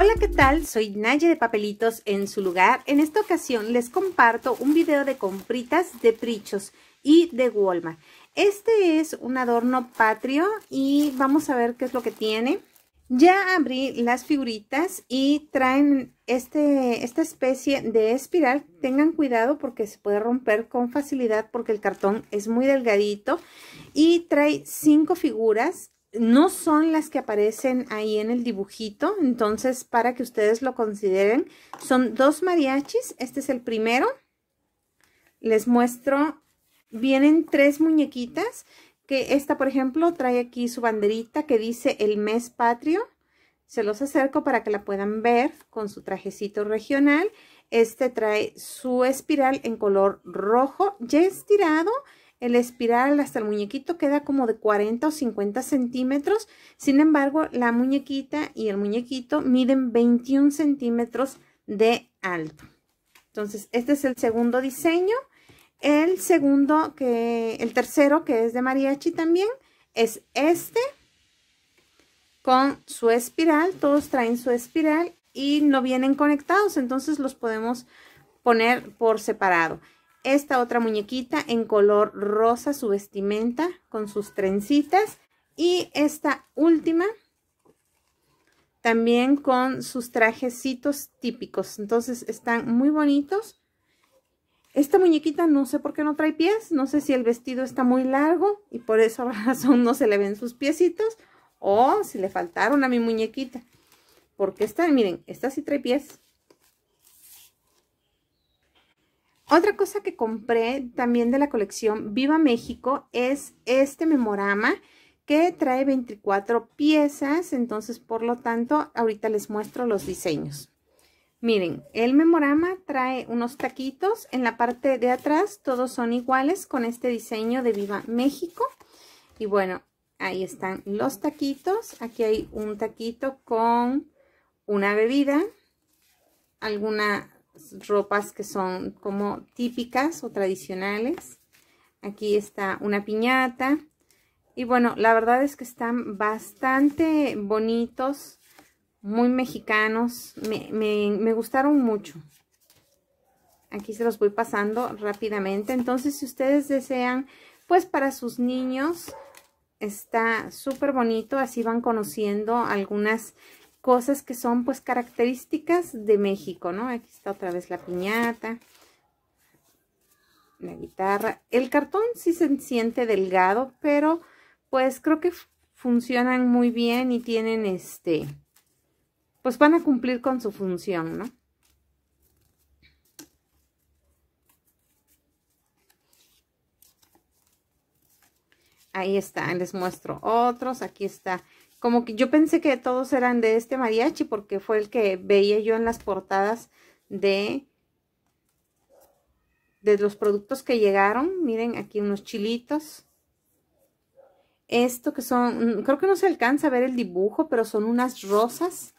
Hola, ¿qué tal? Soy Naye de Papelitos en su lugar. En esta ocasión les comparto un video de compritas de Prichos y de Walmart. Este es un adorno patrio y vamos a ver qué es lo que tiene. Ya abrí las figuritas y traen este, esta especie de espiral. Tengan cuidado porque se puede romper con facilidad porque el cartón es muy delgadito. Y trae cinco figuras no son las que aparecen ahí en el dibujito, entonces para que ustedes lo consideren, son dos mariachis, este es el primero, les muestro, vienen tres muñequitas, que esta por ejemplo trae aquí su banderita que dice el mes patrio, se los acerco para que la puedan ver con su trajecito regional, este trae su espiral en color rojo ya estirado, el espiral hasta el muñequito queda como de 40 o 50 centímetros. Sin embargo, la muñequita y el muñequito miden 21 centímetros de alto. Entonces, este es el segundo diseño. El segundo, que el tercero, que es de mariachi también, es este con su espiral. Todos traen su espiral y no vienen conectados, entonces los podemos poner por separado esta otra muñequita en color rosa su vestimenta con sus trencitas y esta última también con sus trajecitos típicos. Entonces están muy bonitos. Esta muñequita no sé por qué no trae pies, no sé si el vestido está muy largo y por esa razón no se le ven sus piecitos o si le faltaron a mi muñequita. Porque esta, miren, esta sí trae pies. Otra cosa que compré también de la colección Viva México es este memorama que trae 24 piezas, entonces por lo tanto ahorita les muestro los diseños. Miren, el memorama trae unos taquitos, en la parte de atrás todos son iguales con este diseño de Viva México. Y bueno, ahí están los taquitos, aquí hay un taquito con una bebida, alguna ropas que son como típicas o tradicionales. Aquí está una piñata. Y bueno, la verdad es que están bastante bonitos, muy mexicanos. Me, me, gustaron mucho. Aquí se los voy pasando rápidamente. Entonces, si ustedes desean, pues para sus niños está súper bonito. Así van conociendo algunas cosas que son pues características de México, ¿no? Aquí está otra vez la piñata, la guitarra. El cartón sí se siente delgado, pero pues creo que funcionan muy bien y tienen este, pues van a cumplir con su función, ¿no? Ahí está, les muestro otros. Aquí está como que yo pensé que todos eran de este mariachi porque fue el que veía yo en las portadas de de los productos que llegaron. Miren aquí unos chilitos. Esto que son, mm, creo que no se alcanza a ver el dibujo, pero son unas rosas.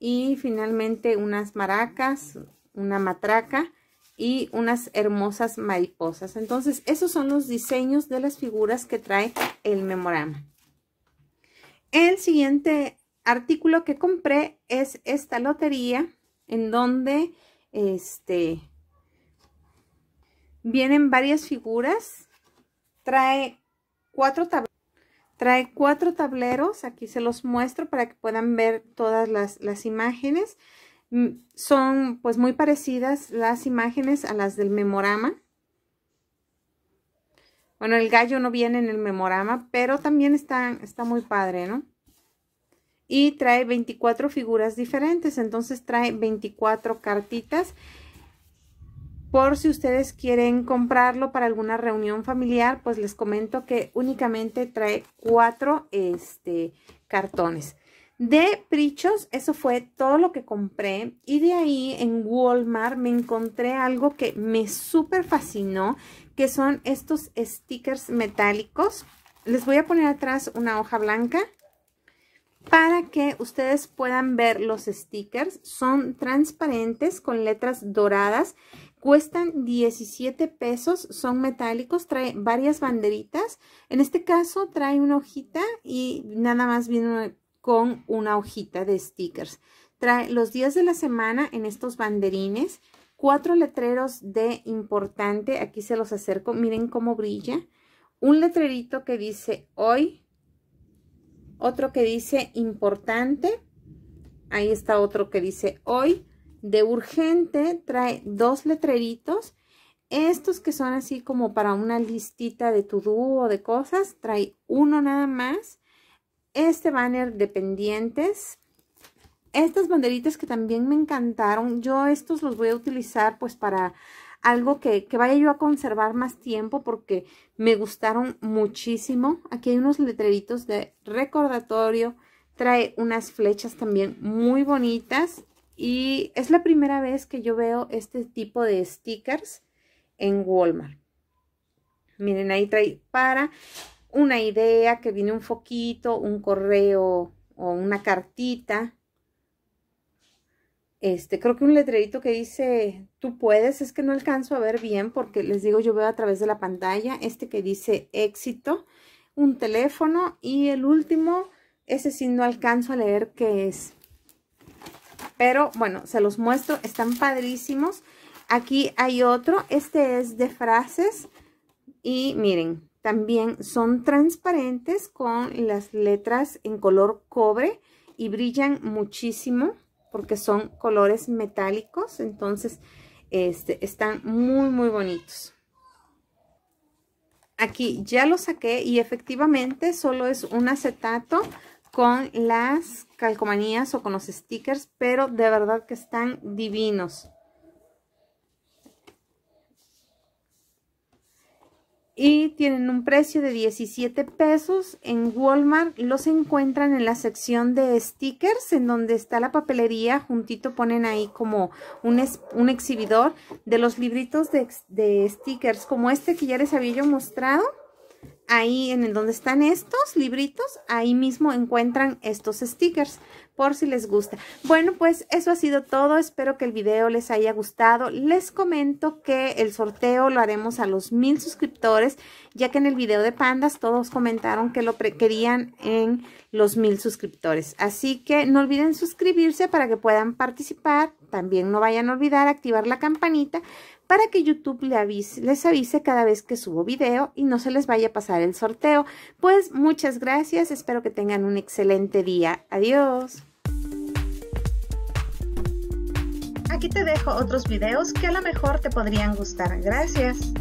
Y finalmente unas maracas, una matraca y unas hermosas mariposas. Entonces, esos son los diseños de las figuras que trae el memorama. El siguiente artículo que compré es esta lotería en donde este, vienen varias figuras. Trae cuatro, tableros, trae cuatro tableros. Aquí se los muestro para que puedan ver todas las, las imágenes. Mm, son pues muy parecidas las imágenes a las del memorama. Bueno, el gallo no viene en el memorama, pero también está, está muy padre, ¿no? Y trae 24 figuras diferentes, entonces trae 24 cartitas. Por si ustedes quieren comprarlo para alguna reunión familiar, pues les comento que únicamente trae cuatro este, cartones. De Prichos, eso fue todo lo que compré. Y de ahí en Walmart me encontré algo que me súper fascinó, que son estos stickers metálicos. Les voy a poner atrás una hoja blanca para que ustedes puedan ver los stickers. Son transparentes con letras doradas. Cuestan 17 pesos, son metálicos, trae varias banderitas. En este caso trae una hojita y nada más viene con una hojita de stickers. Trae los días de la semana en estos banderines, cuatro letreros de importante, aquí se los acerco, miren cómo brilla. Un letrerito que dice hoy, otro que dice importante, ahí está otro que dice hoy, de urgente, trae dos letreritos. Estos que son así como para una listita de to-do o de cosas, trae uno nada más este banner de pendientes. Estas banderitas que también me encantaron, yo estos los voy a utilizar pues para algo que, vaya yo a conservar más tiempo porque me gustaron muchísimo. Aquí hay unos letreritos de recordatorio, trae unas flechas también muy bonitas y es la primera vez que yo veo este tipo de stickers en Walmart. Miren, ahí trae para una idea, que viene un foquito, un correo o una cartita. Este, creo que un letrerito que dice, tú puedes, es que no alcanzo a ver bien porque les digo, yo veo a través de la pantalla, este que dice éxito, un teléfono y el último, ese sí no alcanzo a leer qué es. Pero bueno, se los muestro, están padrísimos. Aquí hay otro, este es de frases y miren, también son transparentes con las letras en color cobre y brillan muchísimo porque son colores metálicos, entonces este, están muy muy bonitos. Aquí ya lo saqué y efectivamente solo es un acetato con las calcomanías o con los stickers, pero de verdad que están divinos. y tienen un precio de 17 pesos. En Walmart los encuentran en la sección de stickers, en donde está la papelería. Juntito ponen ahí como un, un exhibidor de los libritos de stickers, como este que ya les había yo mostrado ahí en donde están estos libritos, ahí mismo encuentran estos stickers por si les gusta. Bueno, pues eso ha sido todo. Espero que el video les haya gustado. Les comento que el sorteo lo haremos a los mil suscriptores, ya que en el video de pandas todos comentaron que lo querían en los mil suscriptores. Así que no olviden suscribirse para que puedan participar también no vayan a olvidar activar la campanita para que YouTube les avise, cada vez que subo video y no se les vaya a pasar el sorteo. Pues muchas gracias, espero que tengan un excelente día. Adiós. Aquí te dejo otros videos que a lo mejor te podrían gustar. Gracias.